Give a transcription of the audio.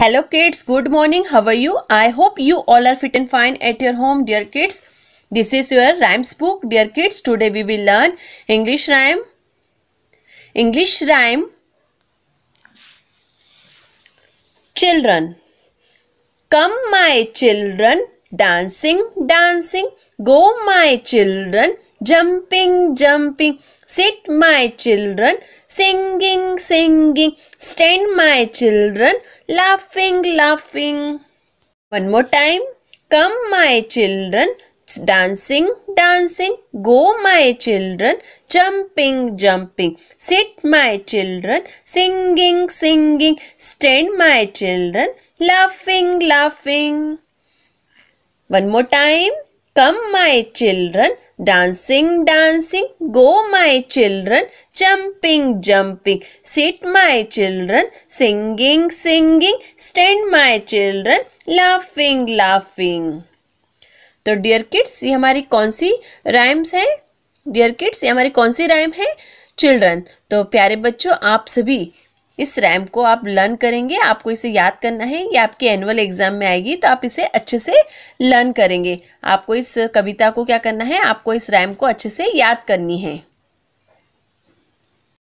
Hello kids, good morning. How are you? I hope you all are fit and fine at your home, dear kids. This is your rhymes book, dear kids. Today we will learn English rhyme. English rhyme. Children. Come my children, Dancing, dancing, go my children. Jumping, jumping, sit my children. Singing, singing, stand my children. Laughing, laughing. One more time. Come my children, dancing, dancing, go my children, jumping, jumping, sit my children, singing, singing, stand my children, laughing, laughing. One more time. Come my children, dancing, dancing, go my children, jumping, jumping, sit my children, singing, singing, stand my children, laughing, laughing. तो dear kids ये हमारी कौन सी rhymes हैं dear kids ये हमारी कौन सी rhyme है चिल्ड्रन तो प्यारे बच्चों आप सभी इस रैम को आप लर्न करेंगे आपको इसे याद करना है ये आपके एनुअल एग्जाम में आएगी तो आप इसे अच्छे से लर्न करेंगे आपको इस कविता को क्या करना है आपको इस रैम को अच्छे से याद करनी है